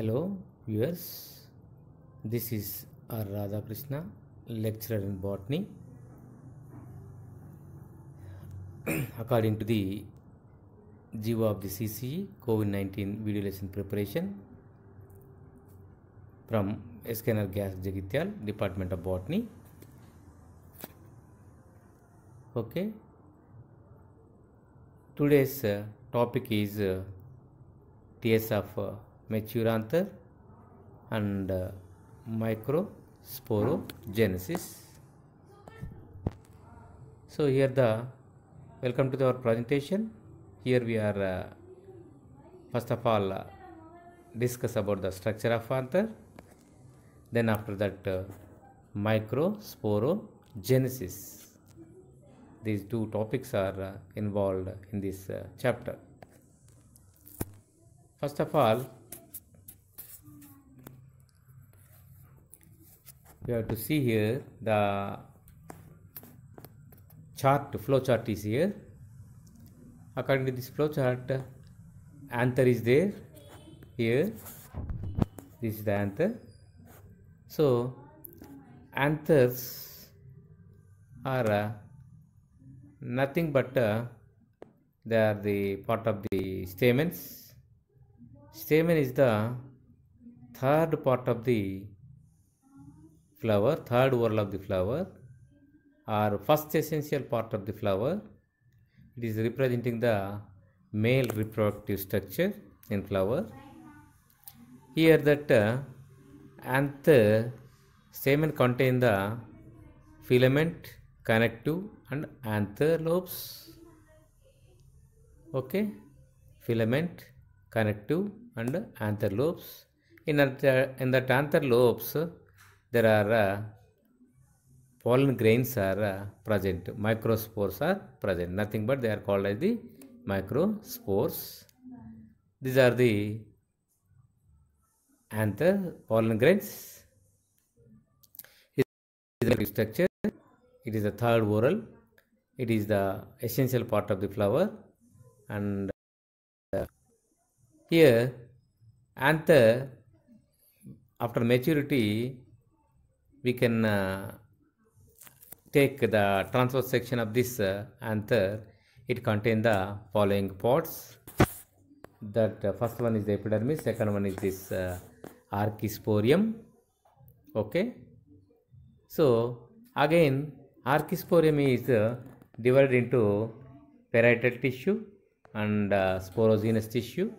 Hello viewers, this is R. Radhakrishna, lecturer in botany. According to the GIVA of the CCE, COVID-19 video lesson preparation from Scanner Gas Jagityal, Department of Botany. Okay. Today's uh, topic is uh, TS of uh, mature anther and uh, microsporogenesis. So here the welcome to the, our presentation. Here we are uh, first of all uh, discuss about the structure of anther. Then after that uh, microsporogenesis. These two topics are uh, involved in this uh, chapter. First of all, you have to see here the chart flow chart is here according to this flow chart anther is there here this is the anther. so anthers are uh, nothing but uh, they are the part of the stamens stamen is the third part of the flower, third whorl of the flower or first essential part of the flower. It is representing the male reproductive structure in flower. Here that uh, anther stamen contain the filament, connective and anther lobes. Okay, filament, connective and anther lobes. In, uh, in that anther lobes, there are uh, pollen grains are uh, present microspores are present nothing but they are called as the microspores these are the anther pollen grains it is the structure it is the third whorl it is the essential part of the flower and uh, here anther after maturity we can uh, take the transverse section of this uh, anther it contains the following parts that uh, first one is the epidermis second one is this uh, archisporium okay so again archisporium is uh, divided into parietal tissue and uh, sporogenous tissue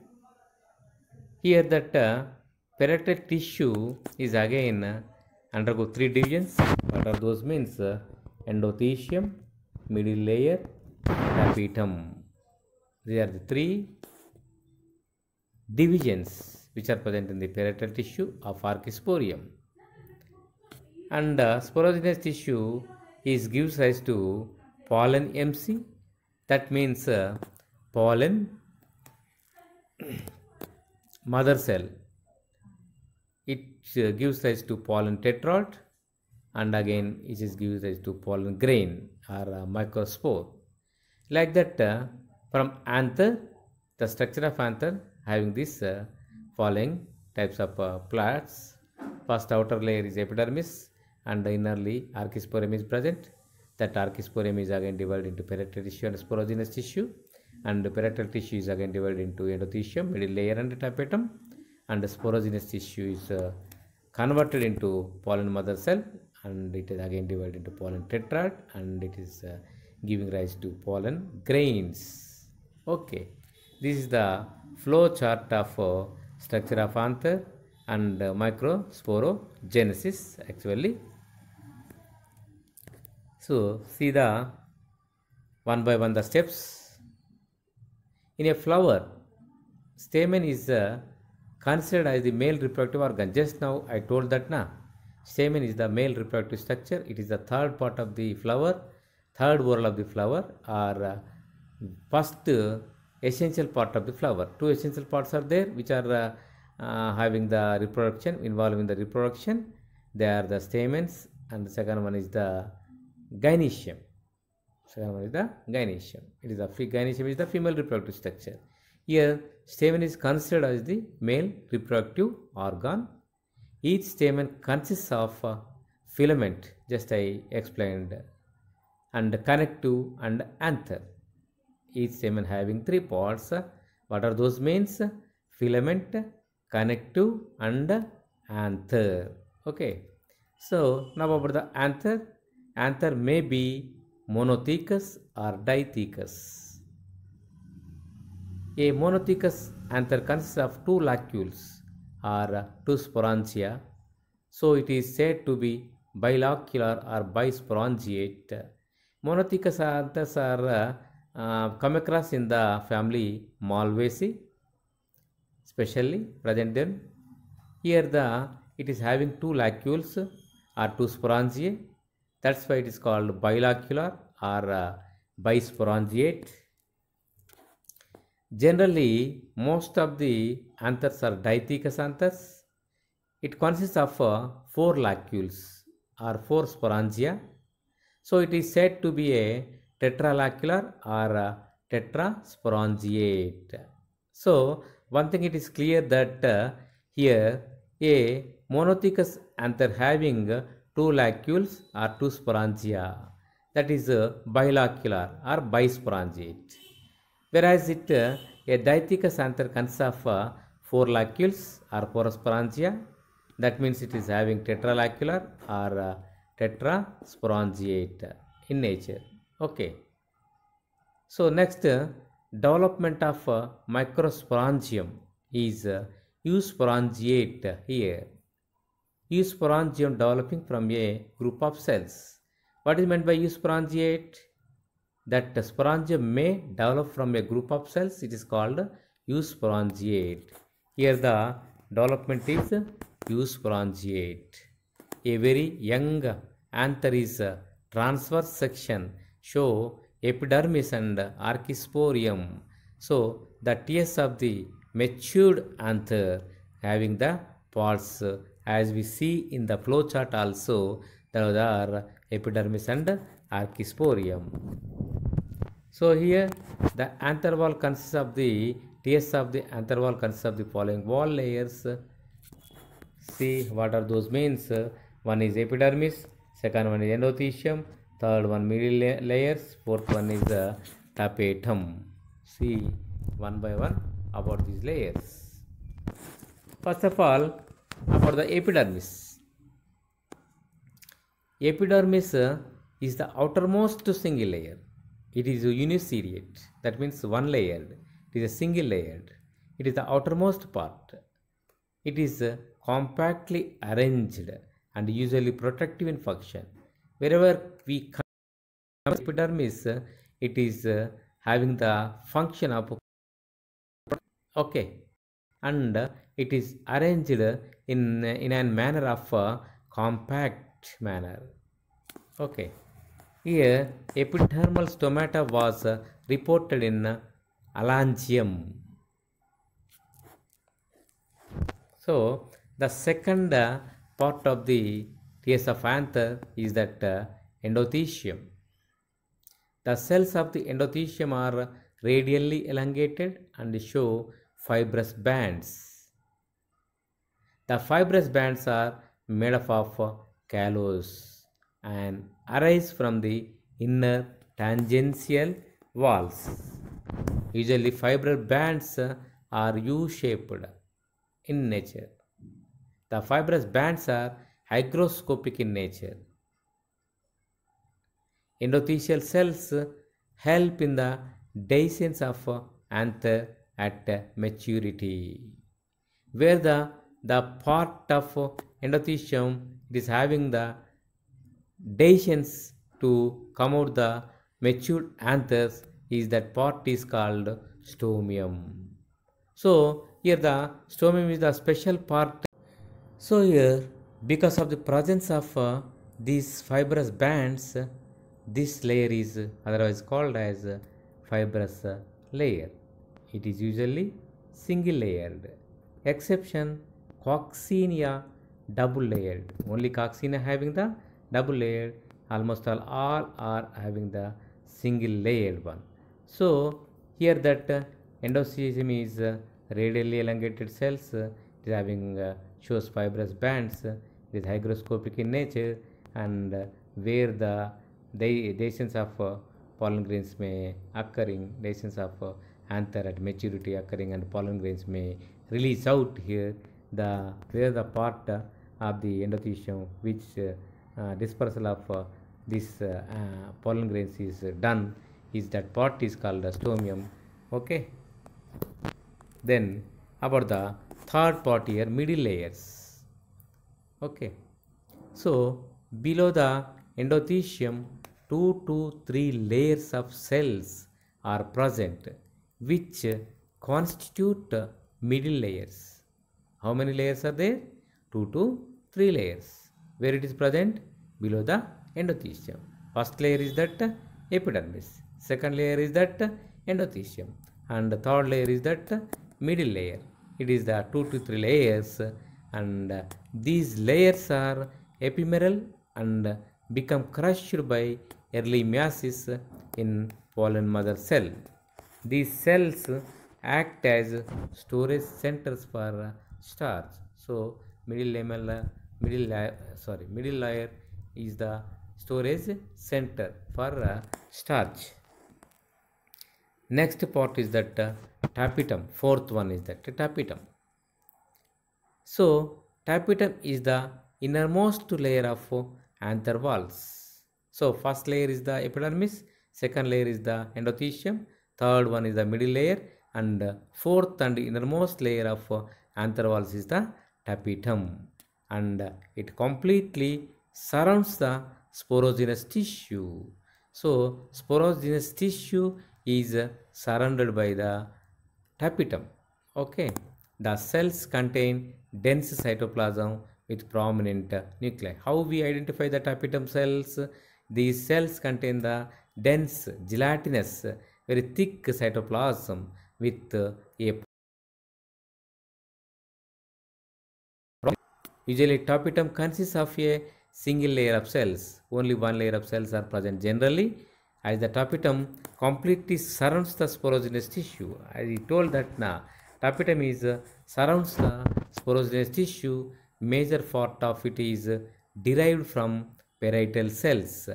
here that uh, parietal tissue is again uh, undergo three divisions what are those means endothecium middle layer tapetum these are the three divisions which are present in the parietal tissue of archisporium and uh, sporogenous tissue is gives rise to pollen mc that means uh, pollen mother cell uh, gives rise to pollen tetrod and again it is gives rise to pollen grain or uh, microspore. Like that uh, from anther, the structure of anther having this uh, following types of uh, plants. First outer layer is epidermis and the innerly archisporum is present. That archisporum is again divided into parietal tissue and sporogenous tissue and the parietal tissue is again divided into endothecium middle layer and tapetum and the sporogenous tissue is uh, converted into pollen mother cell and it is again divided into pollen tetrad and it is uh, giving rise to pollen grains. Okay, this is the flow chart of uh, structure of anther and uh, microsporogenesis actually. So, see the one by one the steps. In a flower, stamen is a uh, considered as the male reproductive organ. Just now I told that na stamen is the male reproductive structure. It is the third part of the flower, third whorl of the flower or uh, first uh, essential part of the flower. Two essential parts are there which are uh, having the reproduction, involving the reproduction. They are the stamens and the second one is the gynecium. Second one is the gynecium. It is the gynecium is the female reproductive structure. Here, stamen is considered as the male reproductive organ. Each stamen consists of a filament, just I explained, and connective and anther. Each stamen having three parts. What are those means? Filament, connective, and anther. Okay. So, now about the anther. Anther may be monothecous or dithecous. A monothecous anther consists of two locules or two sporangia, so it is said to be bilocular or bisporangiate. Monothecous anthers are uh, come across in the family Malvaceae, specially present then. Here the it is having two locules or two sporangiae. That's why it is called bilocular or uh, bisporangiate. Generally, most of the anthers are dietheca anthers. It consists of uh, four lacules or four sporangia. So it is said to be a tetralacular or a tetrasporangiate. So one thing it is clear that uh, here a monothecous anther having two lacules or two sporangia that is uh, bilacular or bisporangiate whereas it uh, a diathecous anther consists of uh, four lacules or porosporangia that means it is having tetralacular or uh, tetrasporangiate in nature okay so next uh, development of uh, microsporangium is uh, eusporangiate here eusporangium developing from a group of cells what is meant by eusporangiate that sporangium may develop from a group of cells. It is called eusporangiate. Here the development is eusporangiate. A very young anther is transverse section show epidermis and archisporium. So the TS of the matured anther having the pods as we see in the flow chart also those are epidermis and archisporium. So here the anther wall consists of the TS of the anther wall consists of the following wall layers. See what are those means? One is epidermis, second one is endothecium, third one middle layers, fourth one is the uh, tapetum. See one by one about these layers. First of all, about the epidermis. Epidermis uh, is the outermost single layer it is uniseriate, that means one layered. It is a single layered. It is the outermost part. It is uh, compactly arranged and usually protective in function. Wherever we come epidermis, uh, it is uh, having the function of okay and it is arranged in in a manner of a compact manner okay here, epidermal stomata was reported in Alangium. So, the second part of the case of anther is that uh, endothecium. The cells of the endothecium are radially elongated and show fibrous bands. The fibrous bands are made up of callus and arise from the inner tangential walls. Usually fiber bands are U-shaped in nature. The fibrous bands are hygroscopic in nature. Endothelial cells help in the dehiscence of anther at maturity, where the, the part of endothelium is having the decisions to come out the matured anthers is that part is called stomium. So here the stomium is the special part. So here because of the presence of uh, these fibrous bands this layer is otherwise called as fibrous layer. It is usually single layered. Exception coccinea double layered. Only coccinea having the double layer almost all all are having the single layer one so here that uh, is uh, radially elongated cells uh, having uh, shows fibrous bands uh, hygroscopic in nature and uh, where the lesions of uh, pollen grains may occurring lesions of uh, anther at maturity occurring and pollen grains may release out here the where the part uh, of the endothelium which uh, uh, dispersal of uh, this uh, pollen grains is done is that part is called the stomium okay then about the third part here middle layers okay so below the endothecium 2 to 3 layers of cells are present which constitute middle layers how many layers are there 2 to 3 layers where it is present below the endothecium. First layer is that epidermis, second layer is that endothecium and the third layer is that middle layer. It is the 2 to 3 layers and these layers are epimeral and become crushed by early meiosis in pollen mother cell. These cells act as storage centers for starch. So middle lamellar, middle layer, sorry, middle layer is the storage center for uh, starch. Next part is that uh, tapetum. Fourth one is that uh, tapetum. So tapetum is the innermost layer of uh, anther walls. So first layer is the epidermis, second layer is the endothelium, third one is the middle layer and uh, fourth and innermost layer of uh, anther walls is the tapetum and uh, it completely surrounds the sporogenous tissue. So, sporogenous tissue is surrounded by the tapetum. Okay. The cells contain dense cytoplasm with prominent nuclei. How we identify the tapetum cells? These cells contain the dense, gelatinous, very thick cytoplasm with a Usually tapetum consists of a single layer of cells. Only one layer of cells are present generally as the tapetum completely surrounds the sporogenous tissue. I told that now tapetum is uh, surrounds the sporogenous tissue. Major part of it is uh, derived from parietal cells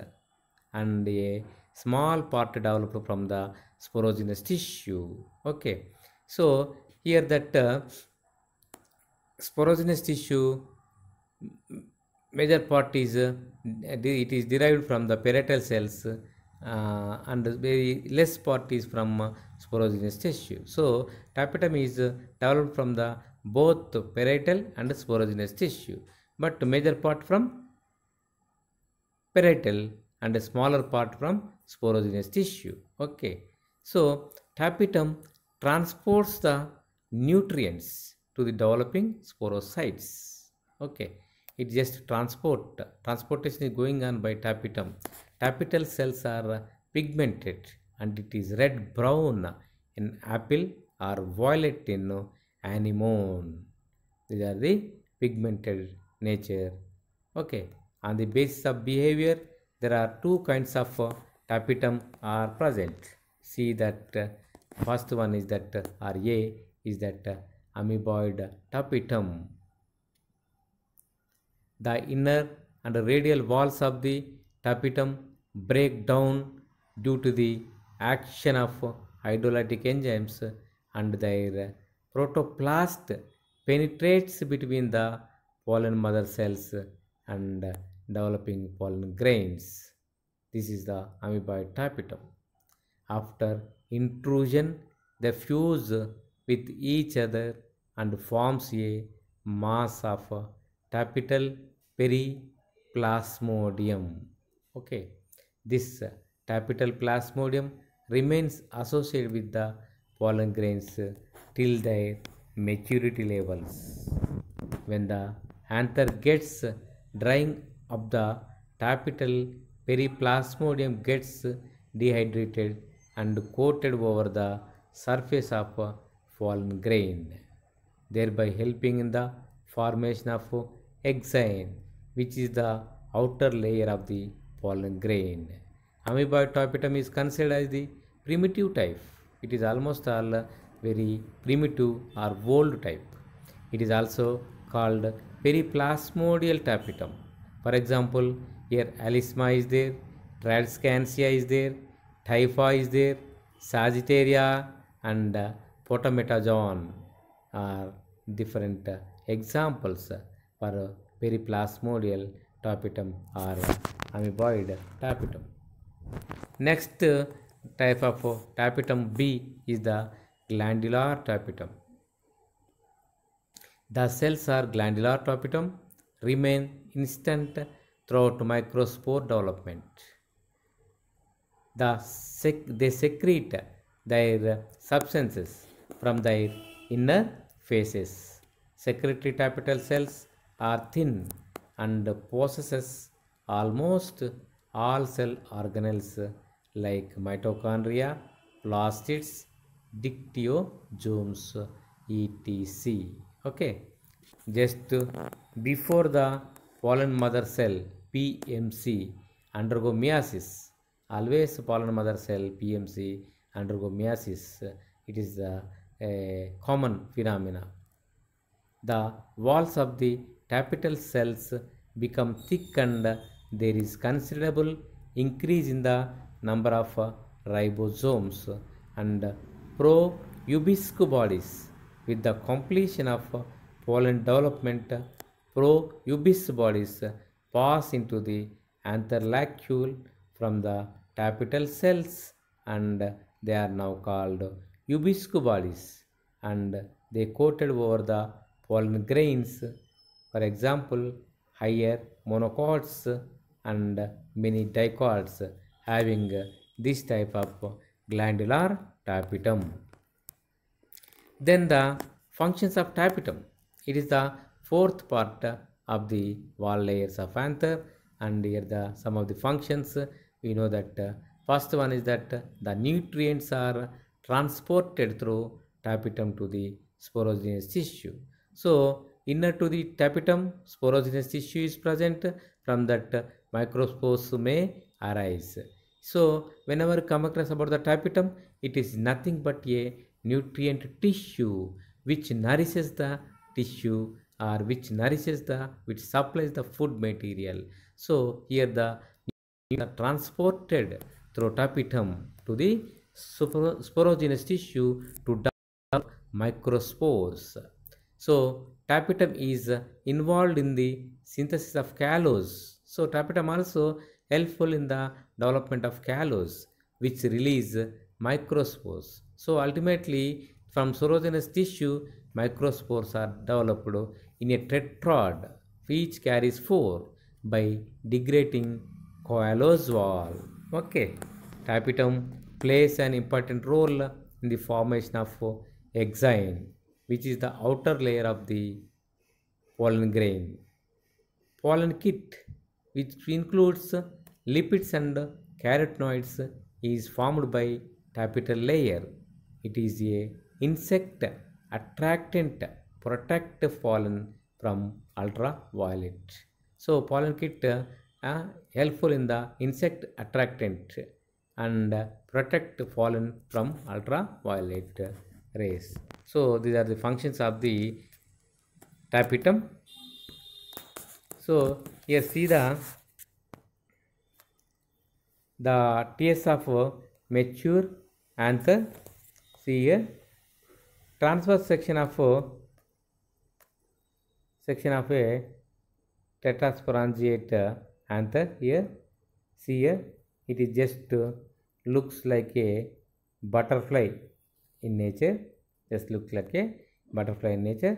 and a small part developed from the sporogenous tissue. Okay, so here that uh, sporogenous tissue major part is uh, it is derived from the parietal cells uh, and very less part is from uh, sporogenous tissue. So tapetum is developed from the both parietal and sporogenous tissue but major part from parietal and smaller part from sporogenous tissue. Okay. So tapetum transports the nutrients to the developing sporocytes. Okay it just transport transportation is going on by tapetum tapetal cells are pigmented and it is red brown in apple or violet in anemone these are the pigmented nature okay on the basis of behavior there are two kinds of tapetum are present see that uh, first one is that or uh, a is that uh, amoeboid tapetum the inner and radial walls of the tapetum break down due to the action of hydrolytic enzymes and their protoplast penetrates between the pollen mother cells and developing pollen grains. This is the amoeboid tapetum. After intrusion, they fuse with each other and forms a mass of tapetal periplasmodium okay this tapetal plasmodium remains associated with the pollen grains till their maturity levels when the anther gets drying of the tapetal periplasmodium gets dehydrated and coated over the surface of pollen grain thereby helping in the formation of exine, which is the outer layer of the pollen grain. Amoeboid topitum is considered as the primitive type. It is almost all very primitive or old type. It is also called periplasmodial tapetum. For example, here alisma is there, tradescansia is there, typha is there, sagittaria and uh, are different uh, Examples for periplasmodial tapetum or amoeboid tapetum. Next type of tapetum B is the glandular tapetum. The cells are glandular tapetum remain instant throughout microspore development. The sec they secrete their substances from their inner faces secretory tapetal cells are thin and possesses almost all cell organelles like mitochondria, plastids, dictyosomes, etc. Okay, just before the pollen mother cell PMC undergo meiosis, always pollen mother cell PMC undergo meiosis. It is a, a common phenomena the walls of the tapetal cells become thick and there is considerable increase in the number of ribosomes and pro bodies with the completion of pollen development pro bodies pass into the antherlacule from the tapetal cells and they are now called ubiscobodies and they coated over the pollen grains, for example, higher monocots and many dicots having this type of glandular tapetum. Then the functions of tapetum. It is the fourth part of the wall layers of anther and here the some of the functions we know that uh, first one is that the nutrients are transported through tapetum to the sporogenous tissue so inner to the tapetum sporogenous tissue is present from that microspores may arise. So whenever come across about the tapetum it is nothing but a nutrient tissue which nourishes the tissue or which nourishes the which supplies the food material. So here the are transported through tapetum to the sporogenous tissue to develop microspores. So tapetum is involved in the synthesis of callose. So tapetum also helpful in the development of callose which release microspores. So ultimately from serogenous tissue microspores are developed in a tetrad which carries 4 by degrading coalose wall. Okay, tapetum plays an important role in the formation of exine which is the outer layer of the pollen grain. Pollen kit which includes lipids and carotenoids is formed by tapetal layer. It is a insect attractant protect pollen from ultraviolet. So pollen kit uh, helpful in the insect attractant and protect pollen from ultraviolet rays. So these are the functions of the tapetum. So here see the the TS of mature anther. See here transverse section of section of a tetrasporangiate anther here. See here it is just looks like a butterfly in nature just looks like a butterfly in nature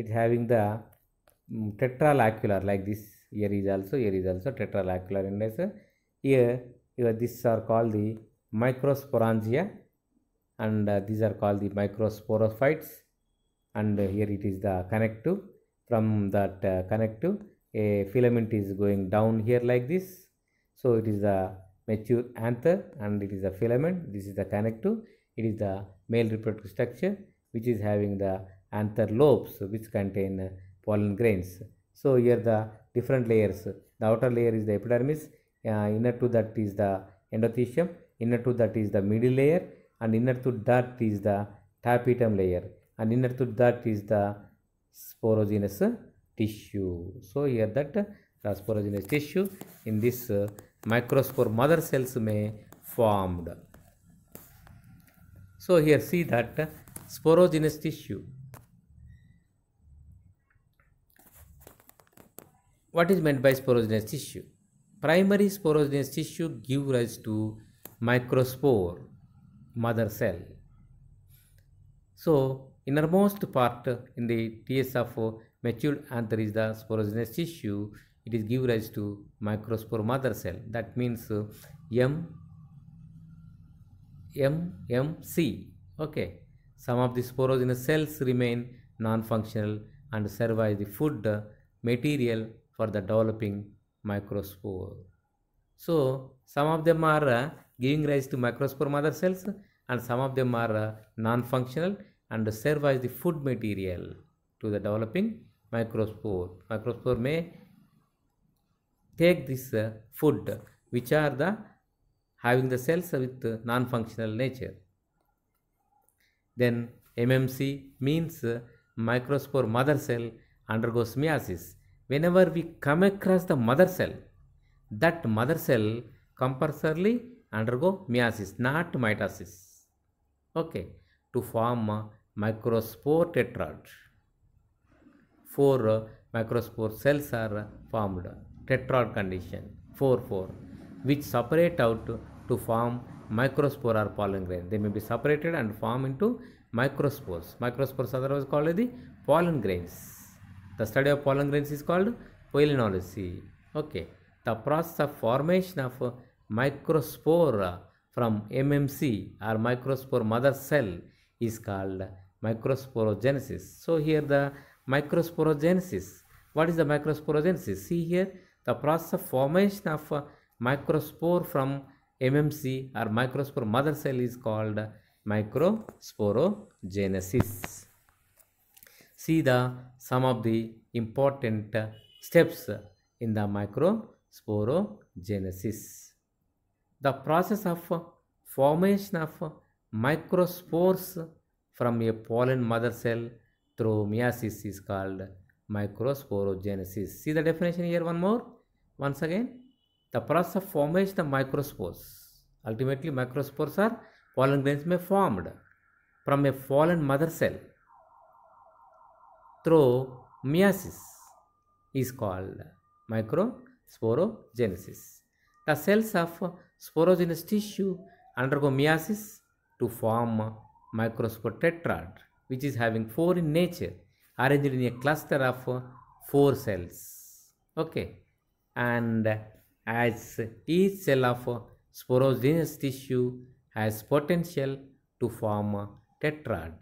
it's having the um, tetralacular like this here is also here is also tetralacular in nature here, here these are called the microsporangia and uh, these are called the microsporophytes and uh, here it is the connective from that uh, connective a filament is going down here like this so it is the mature anther and it is the filament this is the connective it is the male reproductive structure which is having the anther lobes which contain uh, pollen grains. So here the different layers. The outer layer is the epidermis, uh, inner to that is the endothecium, inner to that is the middle layer and inner to that is the tapetum layer and inner to that is the sporogenous tissue. So here that uh, sporogenous tissue in this uh, microspore mother cells may formed. So here see that sporogenous tissue. What is meant by sporogenous tissue? Primary sporogenous tissue give rise to microspore, mother cell. So innermost part in the T.S.A. of matured anther is the sporogenous tissue. It is give rise to microspore mother cell. That means M MMC. Okay, some of the the cells remain non-functional and serve as the food material for the developing microspore. So, some of them are uh, giving rise to microspore mother cells and some of them are uh, non-functional and serve as the food material to the developing microspore. Microspore may take this uh, food which are the having the cells with non-functional nature. Then MMC means microspore mother cell undergoes meiosis. Whenever we come across the mother cell, that mother cell compulsorily undergo meiosis, not mitosis. Okay, to form microspore tetrad. Four microspore cells are formed, tetrad condition, 4-4, which separate out to form microspore or pollen grain. They may be separated and form into microspores. Microspores otherwise called the pollen grains. The study of pollen grains is called pollenology. Okay. The process of formation of microspore from MMC or microspore mother cell is called microsporogenesis. So here the microsporogenesis. What is the microsporogenesis? See here the process of formation of microspore from MMC or microspore mother cell is called microsporogenesis. See the some of the important steps in the microsporogenesis. The process of formation of microspores from a pollen mother cell through meiosis is called microsporogenesis. See the definition here one more, once again the process of formates the microspores. Ultimately, microspores are pollen grains may formed from a fallen mother cell through meiosis is called microsporogenesis. The cells of sporogenous tissue undergo meiosis to form microspore tetrad, which is having four in nature, arranged in a cluster of four cells. Okay, and as each cell of sporogenous tissue has potential to form a tetrad.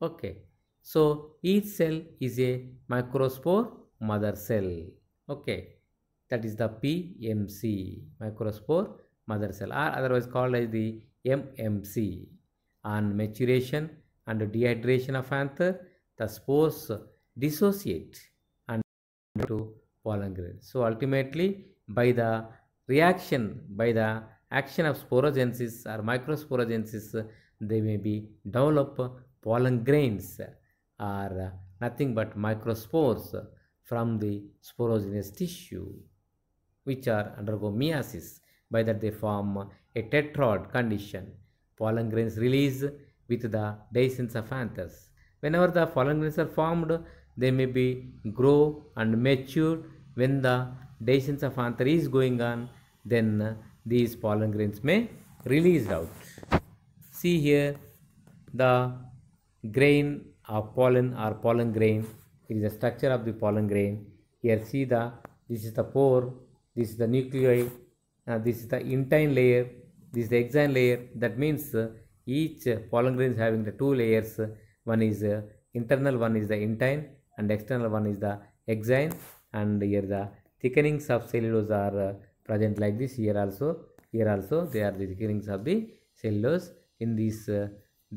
Okay, so each cell is a microspore mother cell. Okay, that is the PMC, microspore mother cell or otherwise called as the MMC. On maturation and dehydration of anther, the spores dissociate and to pollen grains. So ultimately, by the reaction, by the action of sporogenesis or microsporogenesis, they may be develop pollen grains or nothing but microspores from the sporogenous tissue, which are undergo meiosis. By that they form a tetrad condition. Pollen grains release with the dehiscence of anthers. Whenever the pollen grains are formed, they may be grow and mature when the dehiscence of anther is going on, then uh, these pollen grains may released out. See here the grain of pollen or pollen grain. It is the structure of the pollen grain. Here see the this is the pore, this is the nuclei, uh, this is the intine layer, this is the exine layer. That means uh, each uh, pollen grain is having the two layers. One is uh, internal, one is the intine, and external one is the exine, and here the thickenings of cellulose are uh, present like this here also here also they are the thickenings of the cellulose in these uh,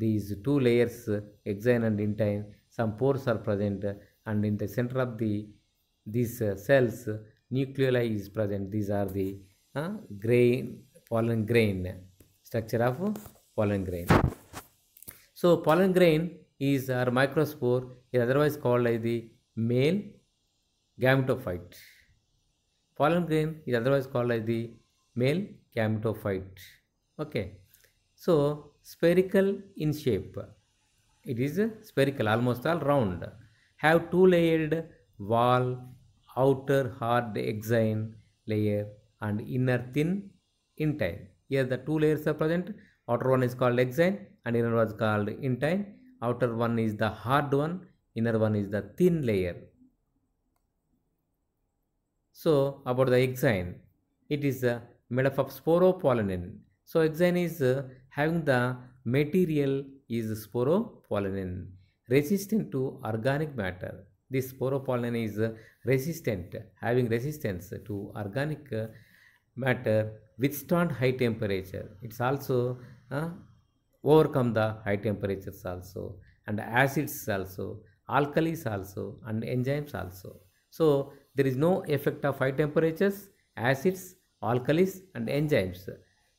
these two layers uh, exine and intine some pores are present and in the center of the these cells nucleoli is present these are the uh, grain pollen grain structure of pollen grain so pollen grain is our microspore is otherwise called as the male gametophyte Pollen grain is otherwise called as the male gametophyte. Okay. So spherical in shape. It is spherical, almost all round. Have two layered wall, outer hard exine layer and inner thin intine. Here the two layers are present. Outer one is called exine and inner one is called intine. Outer one is the hard one, inner one is the thin layer. So about the exine, it is uh, made up of sporopollenin. So exine is uh, having the material is sporopollenin resistant to organic matter. This sporopollenin is uh, resistant, having resistance to organic uh, matter, withstand high temperature. It's also uh, overcome the high temperatures also and acids also, alkalis also and enzymes also. So there is no effect of high temperatures, acids, alkalis and enzymes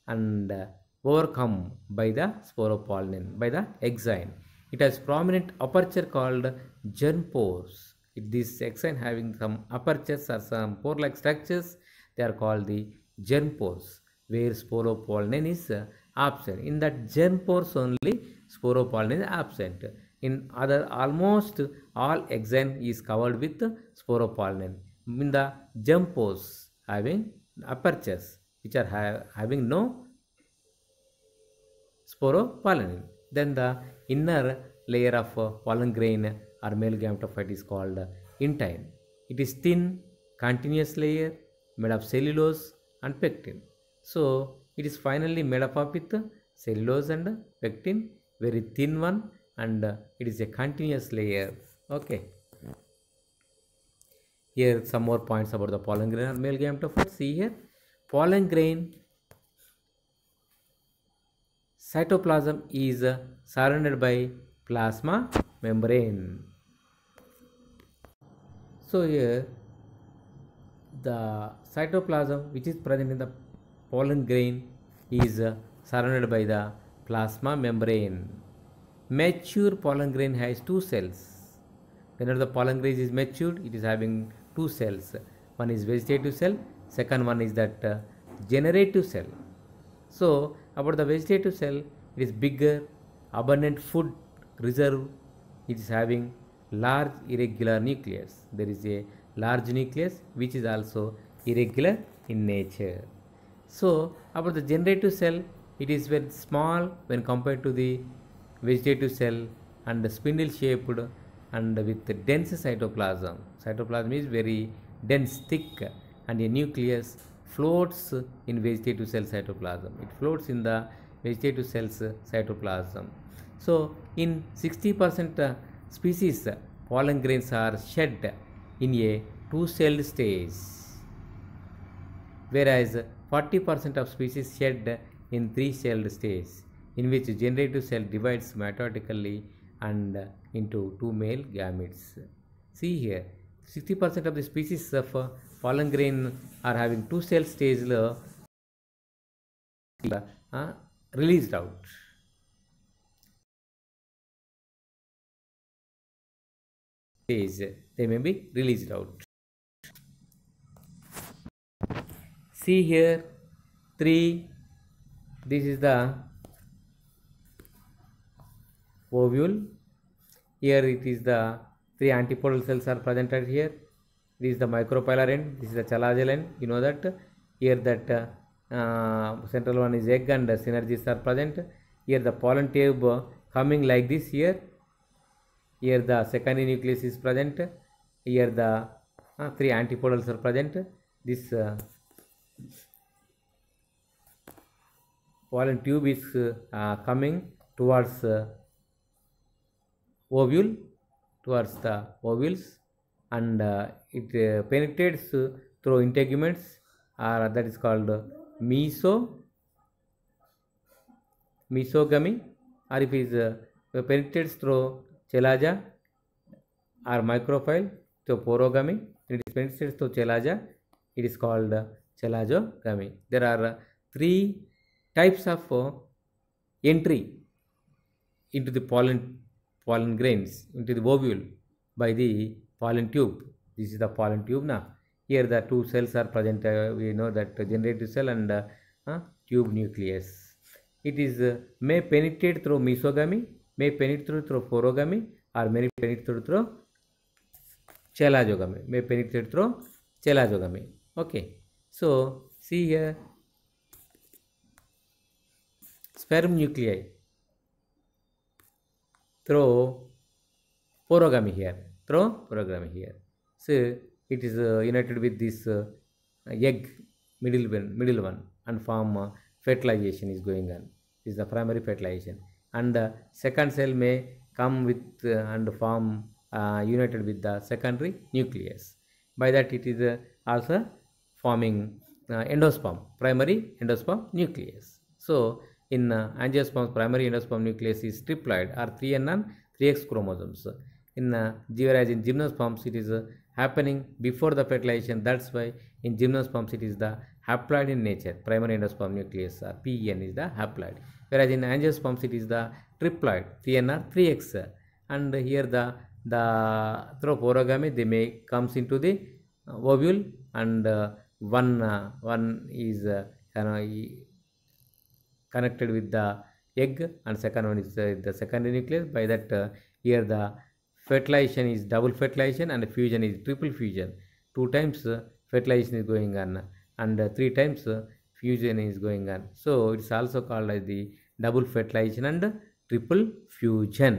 and uh, overcome by the sporopollen, by the exine. It has prominent aperture called germ pores. If this exine having some apertures or some pore-like structures, they are called the germ pores where sporopollen is uh, absent. In that germ pores only sporopollen is absent. In other almost all exine is covered with sporopollen in the jump pose having apertures which are ha having no sporopollenin. Then the inner layer of uh, pollen grain or male gametophyte is called uh, intine. It is thin, continuous layer made of cellulose and pectin. So it is finally made up of with cellulose and pectin, very thin one and uh, it is a continuous layer. Okay. Here some more points about the pollen grain or male gametophyte. See here, pollen grain cytoplasm is uh, surrounded by plasma membrane. So here the cytoplasm which is present in the pollen grain is uh, surrounded by the plasma membrane. Mature pollen grain has two cells. Whenever the pollen grain is matured, it is having two cells one is vegetative cell second one is that uh, generative cell so about the vegetative cell it is bigger abundant food reserve it is having large irregular nucleus there is a large nucleus which is also irregular in nature so about the generative cell it is very small when compared to the vegetative cell and the spindle shaped and with dense cytoplasm. Cytoplasm is very dense, thick and a nucleus floats in vegetative cell cytoplasm. It floats in the vegetative cells cytoplasm. So, in 60% species, pollen grains are shed in a two-celled stage, whereas 40% of species shed in three-celled stage, in which generative cell divides mitotically and into two male gametes. See here, 60% of the species of pollen grain are having two cell stage uh, released out. Stage, they may be released out. See here, 3, this is the ovule here it is the three antipodal cells are presented here this is the micropylar end this is the chalazal end you know that here that uh, uh, central one is egg and the synergies are present here the pollen tube coming like this here here the secondary nucleus is present here the uh, three antipodals are present this uh, pollen tube is uh, coming towards uh, ovule towards the ovules and uh, it uh, penetrates through integuments or that is called meso mesogamy or if it is uh, penetrates through chalaza, or microphile to porogamy it is penetrates through chalaza, it is called chalazogamy there are three types of uh, entry into the pollen pollen grains into the ovule by the pollen tube. This is the pollen tube now. Here the two cells are present, uh, we know that generative cell and uh, uh, tube nucleus. It is uh, may penetrate through mesogamy, may penetrate through porogamy or may penetrate through chelazogamy, may penetrate through chelazogamy. Okay, so see here sperm nuclei throw origami here throw program here so it is uh, united with this uh, egg middle one middle one and form uh, fertilization is going on this is the primary fertilization and the second cell may come with uh, and form uh, united with the secondary nucleus by that it is uh, also forming endosperm primary endosperm nucleus so in uh, angiosperms primary endosperm nucleus is triploid or 3n 3x chromosomes. In whereas uh, in gymnosperms it is uh, happening before the fertilization that's why in gymnosperms it is the haploid in nature primary endosperm nucleus or PEN is the haploid whereas in angiosperms it is the triploid 3n or 3x and here the the through gamete they may comes into the ovule and uh, one uh, one is uh, you know, connected with the egg and second one is uh, the secondary nucleus by that uh, here the fertilization is double fertilization and fusion is triple fusion two times uh, fertilization is going on and uh, three times uh, fusion is going on so it's also called as the double fertilization and triple fusion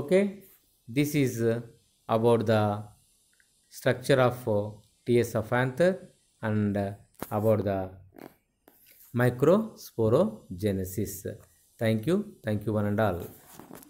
okay this is uh, about the structure of anther and uh, about the microsporogenesis. Thank you. Thank you one and all.